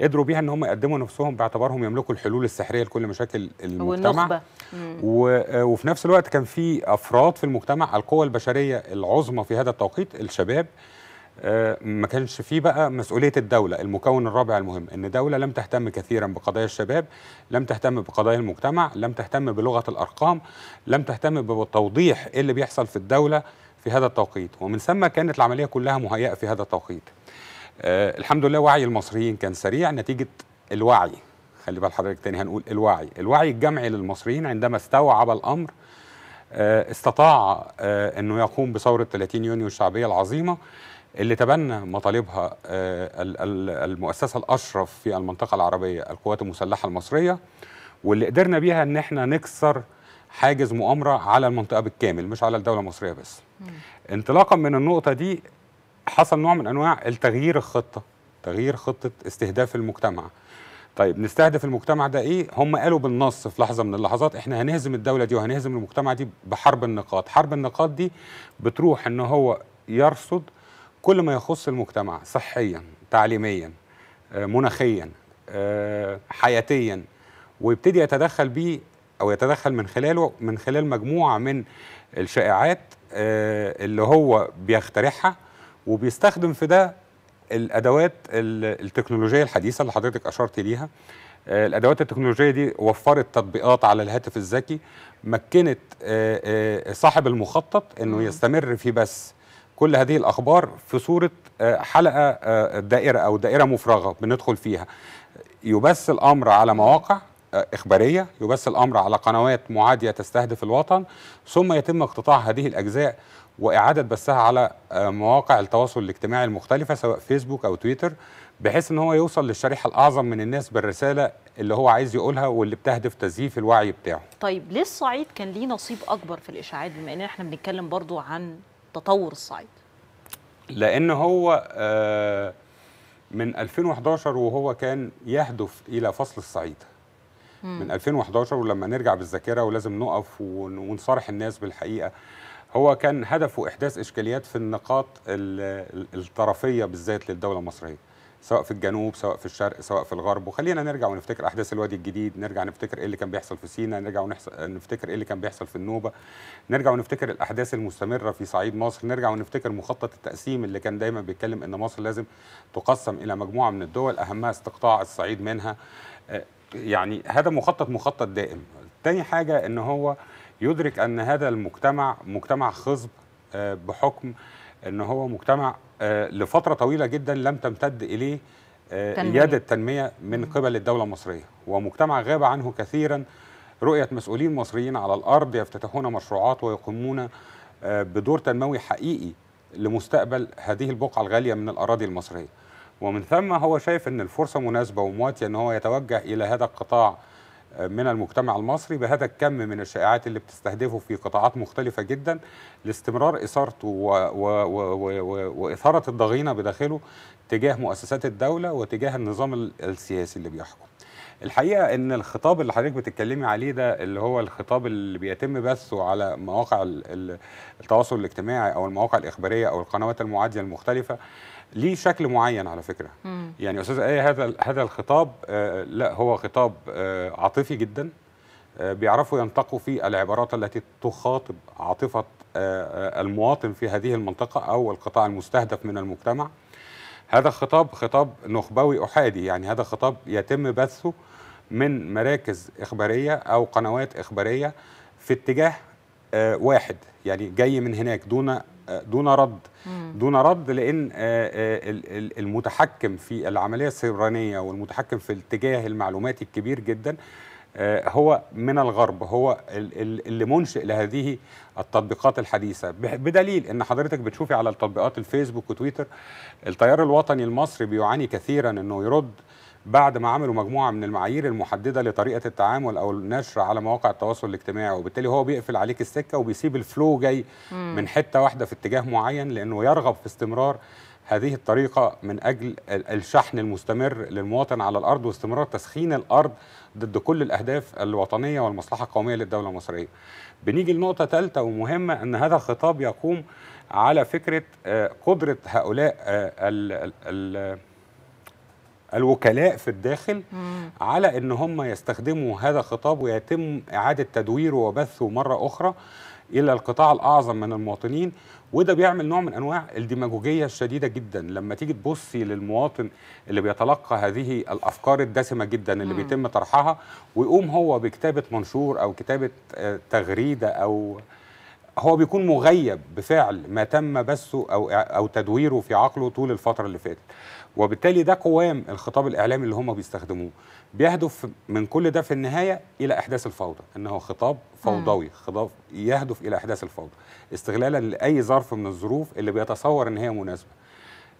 قدروا بيها ان هم يقدموا نفسهم باعتبارهم يملكوا الحلول السحريه لكل مشاكل المجتمع وفي نفس الوقت كان في افراد في المجتمع القوى البشريه العظمى في هذا التوقيت الشباب آه، ما كانش فيه بقى مسؤوليه الدوله المكون الرابع المهم ان الدوله لم تهتم كثيرا بقضايا الشباب لم تهتم بقضايا المجتمع لم تهتم بلغه الارقام لم تهتم بتوضيح ايه اللي بيحصل في الدوله في هذا التوقيت ومن ثم كانت العمليه كلها مهيئه في هذا التوقيت أه الحمد لله وعي المصريين كان سريع نتيجه الوعي خلي بال حضرتك تاني هنقول الوعي الوعي الجمعي للمصريين عندما استوعب الامر أه استطاع أه انه يقوم بثوره 30 يونيو الشعبيه العظيمه اللي تبنى مطالبها آه، المؤسسة الأشرف في المنطقة العربية القوات المسلحة المصرية واللي قدرنا بيها ان احنا نكسر حاجز مؤامرة على المنطقة بالكامل مش على الدولة المصرية بس انطلاقا من النقطة دي حصل نوع من أنواع التغيير الخطة تغيير خطة استهداف المجتمع طيب نستهدف المجتمع ده ايه هم قالوا بالنص في لحظه من اللحظات احنا هنهزم الدوله دي وهنهزم المجتمع دي بحرب النقاط حرب النقاط دي بتروح ان هو يرصد كل ما يخص المجتمع صحيا تعليميا آه، مناخيا آه، حياتيا ويبتدي يتدخل بيه او يتدخل من خلاله من خلال مجموعه من الشائعات آه، اللي هو بيخترعها وبيستخدم في ده الادوات التكنولوجيه الحديثه اللي حضرتك اشرت ليها الادوات التكنولوجيه دي وفرت تطبيقات على الهاتف الذكي مكنت صاحب المخطط انه يستمر في بس كل هذه الأخبار في صورة آه، حلقة آه، دائرة أو دائرة مفرغة بندخل فيها يبث الأمر على مواقع آه، إخبارية يبث الأمر على قنوات معادية تستهدف الوطن ثم يتم اقتطاع هذه الأجزاء وإعادة بثها على مواقع التواصل الاجتماعي المختلفة سواء فيسبوك أو تويتر بحيث ان هو يوصل للشريحه الاعظم من الناس بالرساله اللي هو عايز يقولها واللي بتهدف تزييف الوعي بتاعه. طيب ليه الصعيد كان ليه نصيب اكبر في الاشاعات بما ان احنا بنتكلم برضو عن تطور الصعيد؟ لان هو آه، من 2011 وهو كان يهدف الى فصل الصعيد من 2011 ولما نرجع بالذاكره ولازم نقف ونصارح الناس بالحقيقه هو كان هدفه احداث اشكاليات في النقاط الطرفيه بالذات للدوله المصريه سواء في الجنوب سواء في الشرق سواء في الغرب وخلينا نرجع ونفتكر احداث الوادي الجديد نرجع نفتكر ايه اللي كان بيحصل في سينا نرجع ونحس... نفتكر ايه اللي كان بيحصل في النوبه نرجع ونفتكر الاحداث المستمره في صعيد مصر نرجع ونفتكر مخطط التقسيم اللي كان دايما بيتكلم ان مصر لازم تقسم الى مجموعه من الدول اهمها استقطاع الصعيد منها آه، يعني هذا مخطط مخطط دائم تاني حاجه ان هو يدرك ان هذا المجتمع مجتمع خصب آه، بحكم ان هو مجتمع آه، لفتره طويله جدا لم تمتد اليه آه، يد التنميه من قبل الدوله المصريه ومجتمع غاب عنه كثيرا رؤيه مسؤولين مصريين على الارض يفتتحون مشروعات ويقومون آه، بدور تنموي حقيقي لمستقبل هذه البقعه الغاليه من الاراضي المصريه ومن ثم هو شايف ان الفرصه مناسبه ومواتيه ان هو يتوجه الى هذا القطاع من المجتمع المصري بهذا الكم من الشائعات اللي بتستهدفه في قطاعات مختلفة جدا لاستمرار إثارته وإثارة الضغينة بداخله تجاه مؤسسات الدولة وتجاه النظام السياسي اللي بيحكم الحقيقة أن الخطاب اللي حضرتك بتتكلمي عليه ده اللي هو الخطاب اللي بيتم بثه على مواقع التواصل الاجتماعي أو المواقع الإخبارية أو القنوات المعادية المختلفة ليه شكل معين على فكره مم. يعني استاذ ايه هذا هذا الخطاب آه لا هو خطاب آه عاطفي جدا آه بيعرفوا ينتقوا فيه العبارات التي تخاطب عاطفه آه، آه، المواطن في هذه المنطقه او القطاع المستهدف من المجتمع هذا الخطاب خطاب نخبوي احادي يعني هذا خطاب يتم بثه من مراكز اخباريه او قنوات اخباريه في اتجاه آه، واحد يعني جاي من هناك دون دون رد دون رد لان آه، آه، المتحكم في العمليه السيبرانيه والمتحكم في الاتجاه المعلوماتي الكبير جدا آه، هو من الغرب هو اللي منشئ لهذه التطبيقات الحديثة بدليل ان حضرتك بتشوفي على التطبيقات الفيسبوك وتويتر التيار الوطني المصري بيعاني كثيرا انه يرد بعد ما عملوا مجموعه من المعايير المحدده لطريقه التعامل او النشر على مواقع التواصل الاجتماعي وبالتالي هو بيقفل عليك السكه وبيسيب الفلو جاي مم. من حته واحده في اتجاه معين لانه يرغب في استمرار هذه الطريقه من اجل الشحن المستمر للمواطن على الارض واستمرار تسخين الارض ضد كل الاهداف الوطنيه والمصلحه القوميه للدوله المصريه. بنيجي لنقطه ثالثه ومهمه ان هذا الخطاب يقوم على فكره آه، قدره هؤلاء آه، ال ال الوكلاء في الداخل مم. على ان هم يستخدموا هذا الخطاب ويتم اعاده تدويره وبثه مره اخرى الى القطاع الاعظم من المواطنين وده بيعمل نوع من انواع الديماجوجيه الشديده جدا لما تيجي تبصي للمواطن اللي بيتلقى هذه الافكار الدسمه جدا اللي مم. بيتم طرحها ويقوم هو بكتابه منشور او كتابه آه، تغريده او هو بيكون مغيب بفعل ما تم بثه او او تدويره في عقله طول الفتره اللي فاتت وبالتالي ده قوام الخطاب الاعلامي اللي هم بيستخدموه بيهدف من كل ده في النهايه الى احداث الفوضى انه خطاب فوضوي خطاب يهدف الى احداث الفوضى استغلالا لاي ظرف من الظروف اللي بيتصور ان هي مناسبه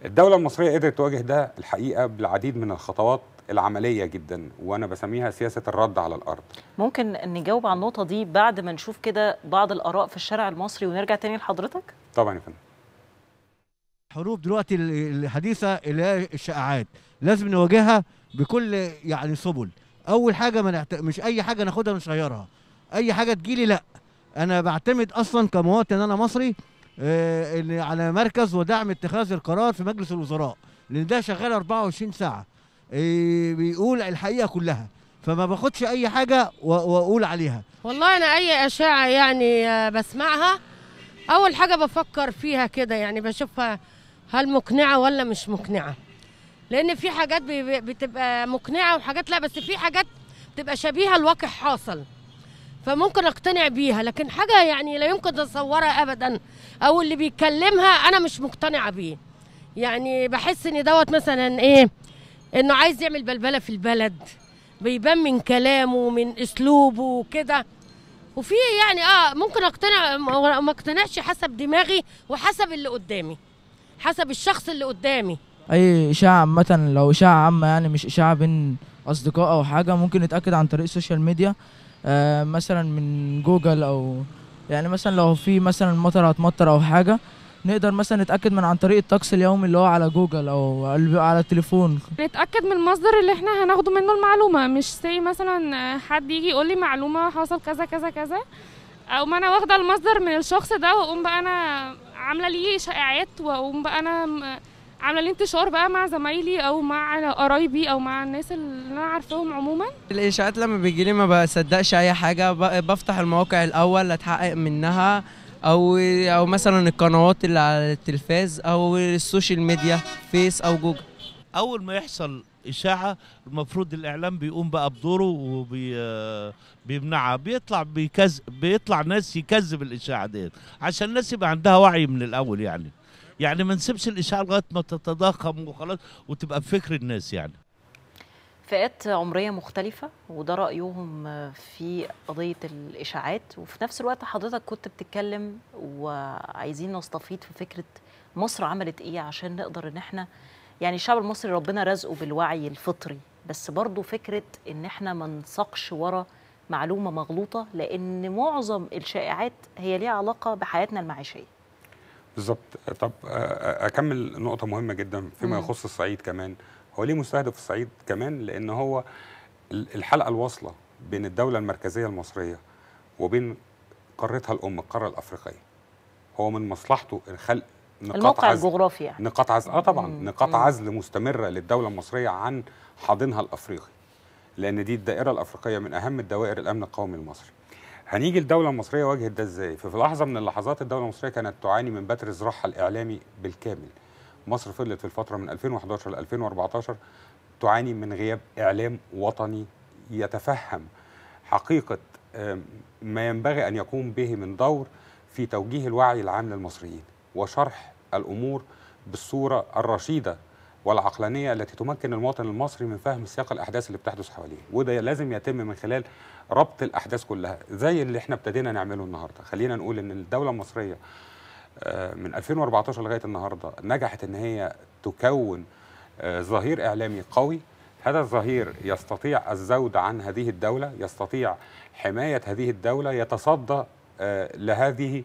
الدولة المصرية قدرت تواجه ده الحقيقة بالعديد من الخطوات العملية جدا وأنا بسميها سياسة الرد على الأرض ممكن نجاوب على النقطة دي بعد ما نشوف كده بعض الآراء في الشارع المصري ونرجع تاني لحضرتك؟ طبعا يا فندم الحروب دلوقتي الحديثة اللي هي الشائعات لازم نواجهها بكل يعني سبل أول حاجة ما نعت... مش أي حاجة ناخدها نشيرها أي حاجة تجيلي لأ أنا بعتمد أصلا كمواطن أنا مصري آه، على مركز ودعم اتخاذ القرار في مجلس الوزراء لان ده شغال 24 ساعه آه، بيقول الحقيقه كلها فما باخدش اي حاجه واقول عليها والله انا اي اشاعه يعني آه، بسمعها اول حاجه بفكر فيها كده يعني بشوفها هل مقنعه ولا مش مقنعه لان في حاجات بتبقى مقنعه وحاجات لا بس في حاجات بتبقى شبيهه الواقع حاصل فممكن اقتنع بيها لكن حاجه يعني لا يمكن تصورها ابدا او اللي بيكلمها انا مش مقتنعه بيه يعني بحس ان دوت مثلا ايه انه عايز يعمل بلبله في البلد بيبان من كلامه من اسلوبه وكده وفي يعني اه ممكن اقتنع ما اقتنعش حسب دماغي وحسب اللي قدامي حسب الشخص اللي قدامي اي اشاعه عامه لو اشاعه عامه يعني مش اشاعه بين اصدقاء او حاجه ممكن نتاكد عن طريق السوشيال ميديا آه مثلا من جوجل او يعني مثلا لو في مثلا مطر هتمطر او حاجه نقدر مثلا نتاكد من عن طريق الطقس اليومي اللي هو على جوجل او على التليفون نتاكد من المصدر اللي احنا هناخده منه المعلومه مش زي مثلا حد يجي يقول لي معلومه حصل كذا كذا كذا او ما انا واخده المصدر من الشخص ده واقوم بقى انا عامله ليه شائعات واقوم بقى انا عامله لي انتشار بقى مع زمايلي او مع قرايبي او مع الناس اللي انا عارفاهم عموما الاشاعات لما بيجي لي ما بصدقش اي حاجه بفتح المواقع الاول اتحقق منها او او مثلا القنوات اللي على التلفاز او السوشيال ميديا فيس او جوجل اول ما يحصل اشاعه المفروض الاعلام بيقوم بقى بدوره وبيمنعها بيطلع بيكذب بيطلع ناس يكذب الاشاعه ديت عشان الناس يبقى عندها وعي من الاول يعني يعني ما نسيبش الاشاعه لغايه ما تتضخم وخلاص وتبقى في فكر الناس يعني فئات عمريه مختلفه وده رايهم في قضيه الاشاعات وفي نفس الوقت حضرتك كنت بتتكلم وعايزين نستفيد في فكره مصر عملت ايه عشان نقدر ان احنا يعني الشعب المصري ربنا رزقه بالوعي الفطري بس برضه فكره ان احنا ما نسقش ورا معلومه مغلوطه لان معظم الشائعات هي ليها علاقه بحياتنا المعيشيه بالظبط طب آه، آه، اكمل نقطه مهمه جدا فيما يخص الصعيد كمان هو ليه مستهدف الصعيد كمان لان هو الحلقه الواصله بين الدوله المركزيه المصريه وبين قارتها الام القاره الافريقيه هو من مصلحته الخلق نقاط الموقع عزل الجغرافي يعني. نقاط عزل اه طبعا مم. نقاط مم. عزل مستمره للدوله المصريه عن حاضنها الافريقي لان دي الدائره الافريقيه من اهم الدوائر الامن القومي المصري هنيجي الدولة المصرية واجهت ده ازاي؟ ففي لحظة من اللحظات الدولة المصرية كانت تعاني من بتر ذراعها الإعلامي بالكامل. مصر فضلت في الفترة من 2011 ل 2014 تعاني من غياب إعلام وطني يتفهم حقيقة ما ينبغي أن يقوم به من دور في توجيه الوعي العام للمصريين وشرح الأمور بالصورة الرشيدة والعقلانية التي تمكن المواطن المصري من فهم سياق الأحداث اللي بتحدث حواليه وده لازم يتم من خلال ربط الاحداث كلها زي اللي احنا ابتدينا نعمله النهارده خلينا نقول ان الدوله المصريه آه، من 2014 لغايه النهارده نجحت ان هي تكون آه، ظهير اعلامي قوي هذا الظهير يستطيع الزود عن هذه الدوله يستطيع حمايه هذه الدوله يتصدى آه، لهذه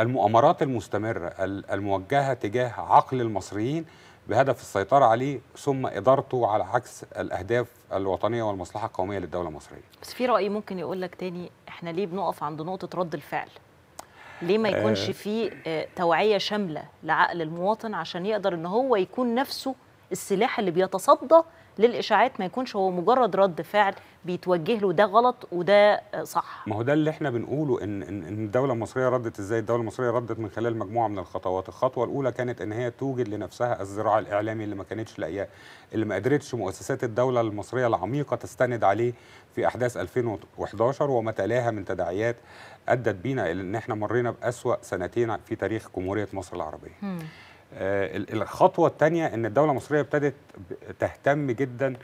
المؤامرات المستمره الموجهه تجاه عقل المصريين بهدف السيطرة عليه ثم إدارته على عكس الأهداف الوطنية والمصلحة القومية للدولة المصرية بس في رأي ممكن يقول لك تاني إحنا ليه بنقف عند نقطة رد الفعل ليه ما يكونش آه في آه، توعية شاملة لعقل المواطن عشان يقدر إن هو يكون نفسه السلاح اللي بيتصدى للاشاعات ما يكونش هو مجرد رد فعل بيتوجه له ده غلط وده صح ما هو ده اللي احنا بنقوله ان ان الدوله المصريه ردت ازاي الدوله المصريه ردت من خلال مجموعه من الخطوات الخطوه الاولى كانت ان هي توجد لنفسها الذراع الاعلامي اللي ما كانتش لاقياه اللي ما قدرتش مؤسسات الدوله المصريه العميقه تستند عليه في احداث 2011 وما تلاها من تداعيات ادت بينا الى ان احنا مرينا باسوا سنتين في تاريخ جمهوريه مصر العربيه آه، الخطوه الثانيه ان الدوله المصريه ابتدت تهتم جدا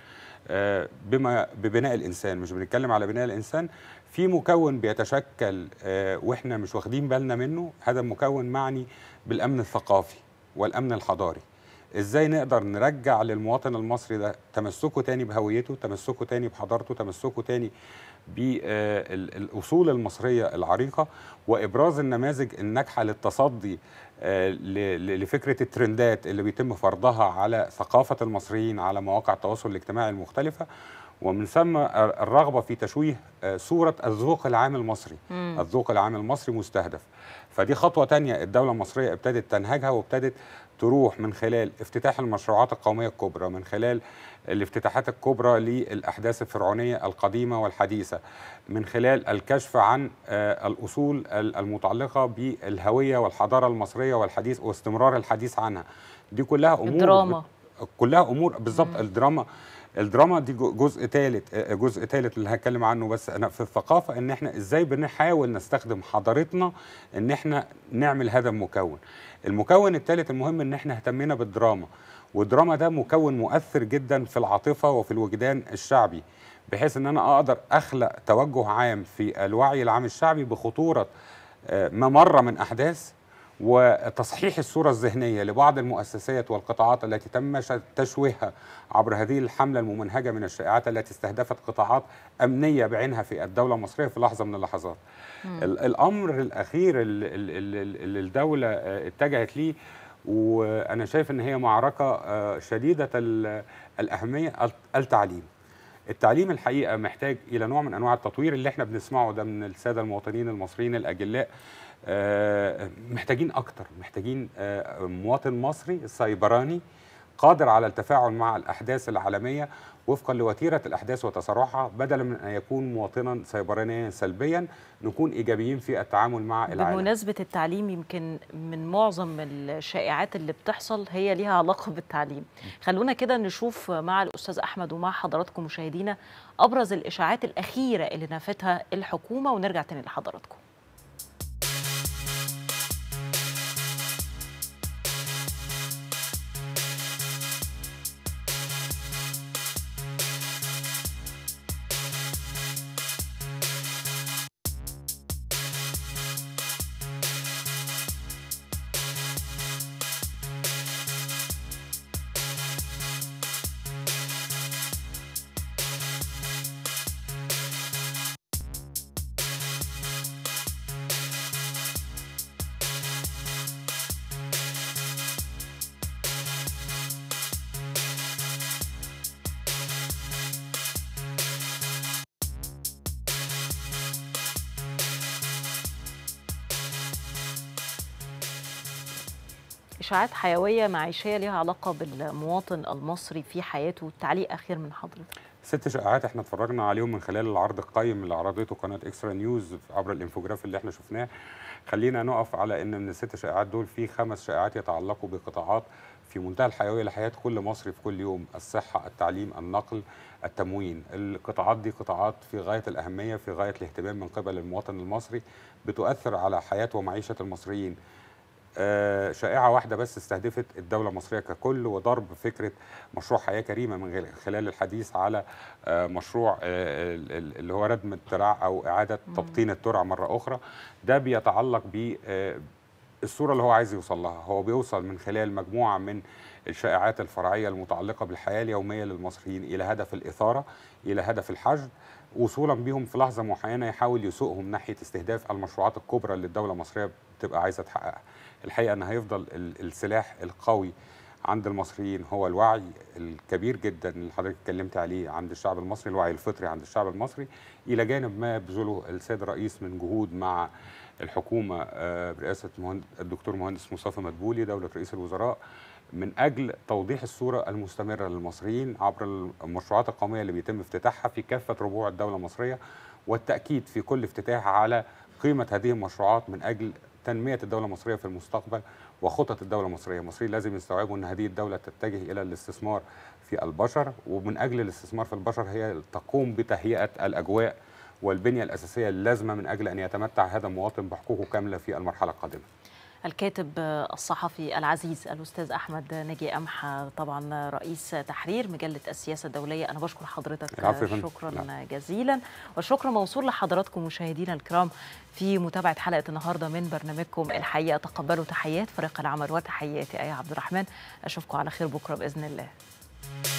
آه، بما ببناء الانسان مش بنتكلم على بناء الانسان في مكون بيتشكل آه، واحنا مش واخدين بالنا منه هذا المكون معني بالامن الثقافي والامن الحضاري ازاي نقدر نرجع للمواطن المصري ده تمسكه تاني بهويته تمسكه تاني بحضارته تمسكه تاني بالاصول المصريه العريقه وابراز النماذج الناجحه للتصدي آه، لفكره الترندات اللي بيتم فرضها على ثقافه المصريين على مواقع التواصل الاجتماعي المختلفه ومن ثم الرغبه في تشويه آه، صوره الذوق العام المصري الذوق العام المصري مستهدف فدي خطوه تانية الدوله المصريه ابتدت تنهجها وابتدت تروح من خلال افتتاح المشروعات القومية الكبرى من خلال الافتتاحات الكبرى للأحداث الفرعونية القديمة والحديثة من خلال الكشف عن آه، الأصول المتعلقة بالهوية والحضارة المصرية والحديث واستمرار الحديث عنها دي كلها أمور الدراما كلها أمور بالضبط الدراما الدراما دي جزء ثالث آه، آه، جزء ثالث اللي هتكلم عنه بس انا في الثقافه ان احنا ازاي بنحاول نستخدم حضارتنا ان احنا نعمل هذا المكون المكون الثالث المهم ان احنا اهتمينا بالدراما والدراما ده مكون مؤثر جدا في العاطفه وفي الوجدان الشعبي بحيث ان انا اقدر اخلق توجه عام في الوعي العام الشعبي بخطوره ما آه، مر من احداث وتصحيح الصورة الذهنية لبعض المؤسسات والقطاعات التي تم تشويهها عبر هذه الحملة الممنهجة من الشائعات التي استهدفت قطاعات أمنية بعينها في الدولة المصرية في لحظة من اللحظات الأمر الأخير اللي الدولة آه، اتجهت ليه وأنا شايف أن هي معركة آه، شديدة الأهمية التعليم التعليم الحقيقه محتاج الى نوع من انواع التطوير اللي احنا بنسمعه ده من الساده المواطنين المصريين الاجلاء آه، محتاجين اكتر محتاجين آه، مواطن مصري سيبراني قادر على التفاعل مع الاحداث العالميه وفقا لوتيره الاحداث وتصارعها بدلا من ان يكون مواطنا سيبرانيا سلبيا نكون ايجابيين في التعامل مع العالم بمناسبه التعليم يمكن من معظم الشائعات اللي بتحصل هي ليها علاقه بالتعليم خلونا كده نشوف مع الاستاذ احمد ومع حضراتكم مشاهدينا ابرز الاشاعات الاخيره اللي نافتها الحكومه ونرجع تاني لحضراتكم إشاعات حيوية معيشية ليها علاقة بالمواطن المصري في حياته تعليق أخير من حضرتك ست شائعات احنا اتفرجنا عليهم من خلال العرض القيم اللي عرضته قناه اكسترا نيوز عبر الانفوجراف اللي احنا شفناه خلينا نقف على ان من الست شائعات دول في خمس شائعات يتعلقوا بقطاعات في منتهى الحيويه لحياه كل مصري في كل يوم الصحه التعليم النقل التموين القطاعات دي قطاعات في غايه الاهميه في غايه الاهتمام من قبل المواطن المصري بتؤثر على حياه ومعيشه المصريين آه، شائعه واحده بس استهدفت الدوله المصريه ككل وضرب فكره مشروع حياه كريمه من خلال الحديث على آه، مشروع آه، اللي هو ردم الذراع او اعاده تبطين الترعه مره اخرى ده بيتعلق ب الصورة اللي هو عايز يوصل لها هو بيوصل من خلال مجموعة من الشائعات الفرعية المتعلقة بالحياة اليومية للمصريين إلى هدف الإثارة إلى هدف الحشد وصولا بيهم في لحظه معينه يحاول يسوقهم ناحيه استهداف المشروعات الكبرى اللي الدوله المصريه بتبقى عايزه تحققها. الحقيقه ان هيفضل السلاح القوي عند المصريين هو الوعي الكبير جدا اللي حضرتك اتكلمت عليه عند الشعب المصري الوعي الفطري عند الشعب المصري الى جانب ما يبذله السيد الرئيس من جهود مع الحكومه آه، برئاسه الدكتور مهندس مصطفى مدبولي دوله رئيس الوزراء من اجل توضيح الصوره المستمره للمصريين عبر المشروعات القوميه اللي بيتم افتتاحها في كافه ربوع الدوله المصريه والتاكيد في كل افتتاح على قيمه هذه المشروعات من اجل تنميه الدوله المصريه في المستقبل وخطط الدوله المصريه، المصريين لازم يستوعبوا ان هذه الدوله تتجه الى الاستثمار في البشر ومن اجل الاستثمار في البشر هي تقوم بتهيئه الاجواء والبنيه الاساسيه اللازمه من اجل ان يتمتع هذا المواطن بحقوقه كامله في المرحله القادمه. الكاتب الصحفي العزيز الأستاذ أحمد ناجي أمحى طبعا رئيس تحرير مجلة السياسة الدولية أنا بشكر حضرتك شكرا لا. نعم. جزيلا والشكر موصول لحضراتكم مشاهدينا الكرام في متابعة حلقة النهاردة من برنامجكم الحقيقة تقبلوا تحيات فريق العمل وتحياتي أي عبد الرحمن أشوفكم على خير بكرة بإذن الله